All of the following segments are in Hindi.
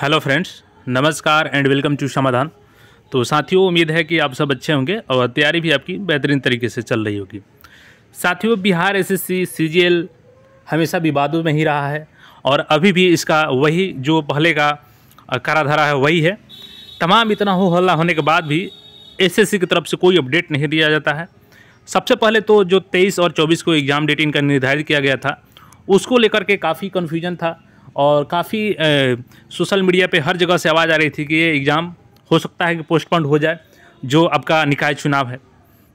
हेलो फ्रेंड्स नमस्कार एंड वेलकम टू समाधान तो साथियों उम्मीद है कि आप सब अच्छे होंगे और तैयारी भी आपकी बेहतरीन तरीके से चल रही होगी साथियों बिहार एसएससी सीजीएल हमेशा विवादों में ही रहा है और अभी भी इसका वही जो पहले का काराधारा है वही है तमाम इतना हो हल्ला होने के बाद भी एस की तरफ से कोई अपडेट नहीं दिया जाता है सबसे पहले तो जो तेईस और चौबीस को एग्ज़ाम डेट इनका निर्धारित किया गया था उसको लेकर के काफ़ी कन्फ्यूजन था और काफ़ी सोशल मीडिया पे हर जगह से आवाज़ आ रही थी कि ये एग्ज़ाम हो सकता है कि पोस्टपोन हो जाए जो आपका निकाय चुनाव है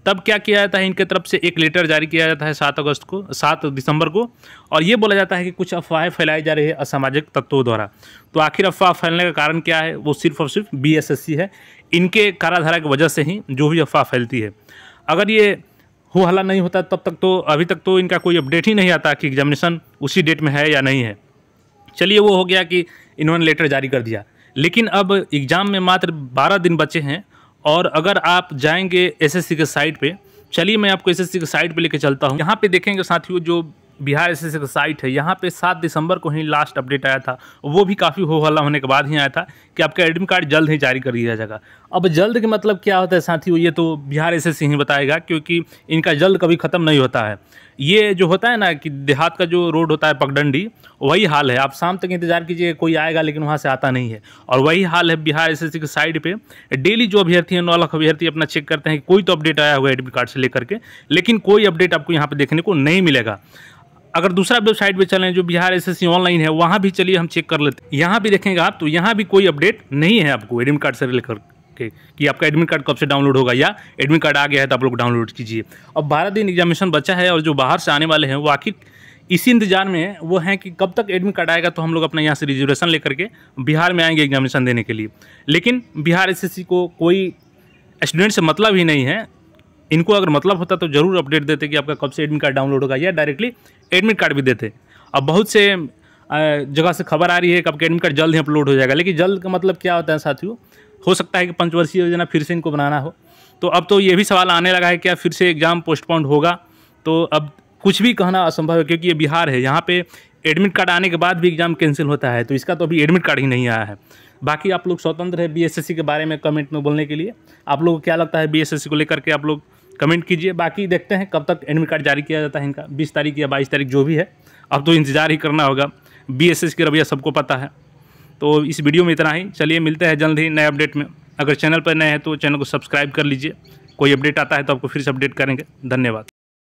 तब क्या किया जाता है इनके तरफ से एक लेटर जारी किया जाता है सात अगस्त को सात दिसंबर को और ये बोला जाता है कि कुछ अफवाहें फैलाई जा रही है असामाजिक तत्वों द्वारा तो आखिर अफवाह फैलने का कारण क्या है वो सिर्फ और सिर्फ बीएसएससी है इनके काराधारा की वजह से ही जो भी अफवाह फैलती है अगर ये हो हला नहीं होता तब तक तो अभी तक तो इनका कोई अपडेट ही नहीं आता कि एग्जामिनेशन उसी डेट में है या नहीं है चलिए वो हो गया कि इन्होंने लेटर जारी कर दिया लेकिन अब एग्ज़ाम में मात्र बारह दिन बचे हैं और अगर आप जाएंगे एसएससी के साइट पे चलिए मैं आपको एसएससी के साइट पे लेके चलता हूँ यहाँ पे देखेंगे साथियों जो बिहार एस एस का साइट है यहाँ पे सात दिसंबर को ही लास्ट अपडेट आया था वो भी काफ़ी हो हल्ला होने के बाद ही आया था कि आपका एडमिट कार्ड जल्द ही जारी कर दिया जाएगा अब जल्द के मतलब क्या होता है साथियों ये तो बिहार एस ही बताएगा क्योंकि इनका जल्द कभी ख़त्म नहीं होता है ये जो होता है ना कि देहात का जो रोड होता है पगडंडी वही हाल है आप शाम तक इंतजार कीजिए कोई आएगा लेकिन वहाँ से आता नहीं है और वही हाल है बिहार एस के साइड पे डेली जो अभ्यर्थी है नौ लाख अभ्यर्थी अपना चेक करते हैं कोई तो अपडेट आया हुआ एडमिट कार्ड से लेकर के लेकिन कोई अपडेट आपको यहाँ पर देखने को नहीं मिलेगा अगर दूसरा वेबसाइट पर चलें जो बिहार एस ऑनलाइन है वहाँ भी चलिए हम चेक कर लेते हैं यहाँ भी देखेंगे आप तो यहाँ भी कोई अपडेट नहीं है आपको एडमिट कार्ड से लेकर ओके कि आपका एडमिट कार्ड कब से डाउनलोड होगा या एडमिट कार्ड आ गया है तो आप लोग डाउनलोड कीजिए अब बारह दिन एग्जामिनेशन बचा है और जो बाहर से आने वाले हैं वो आखिर इसी इंतजार में वो हैं कि कब तक एडमिट कार्ड आएगा तो हम लोग अपना यहाँ से रिजर्वेशन लेकर के बिहार में आएंगे एग्जामिनेशन देने के लिए लेकिन बिहार एस को कोई स्टूडेंट से मतलब ही नहीं है इनको अगर मतलब होता तो ज़रूर अपडेट देते कि आपका कब से एडमिट कार्ड डाउनलोड होगा या डायरेक्टली एडमिट कार्ड भी देते अब बहुत से जगह से खबर आ रही है कि आपका एडमिट कार्ड जल्द ही अपलोड हो जाएगा लेकिन जल्द का मतलब क्या होता है साथियों हो सकता है कि पंचवर्षीय योजना फिर से इनको बनाना हो तो अब तो ये भी सवाल आने लगा है क्या फिर से एग्ज़ाम पोस्टपोन्ड होगा तो अब कुछ भी कहना असंभव है क्योंकि ये बिहार है यहाँ पे एडमिट कार्ड आने के बाद भी एग्ज़ाम कैंसिल होता है तो इसका तो अभी एडमिट कार्ड ही नहीं आया है बाकी आप लोग स्वतंत्र है बीएसएससी के बारे में कमेंट में बोलने के लिए आप लोग को क्या लगता है बीएसएससी को लेकर के आप लोग कमेंट कीजिए बाकी देखते हैं कब तक एडमिट कार्ड जारी किया जाता है इनका बीस तारीख या बाईस तारीख जो भी है अब तो इंतज़ार ही करना होगा बी एस की रवैया सबको पता है तो इस वीडियो में इतना ही चलिए मिलते हैं जल्द ही नए अपडेट में अगर चैनल पर नए हैं तो चैनल को सब्सक्राइब कर लीजिए कोई अपडेट आता है तो आपको फिर से अपडेट करेंगे धन्यवाद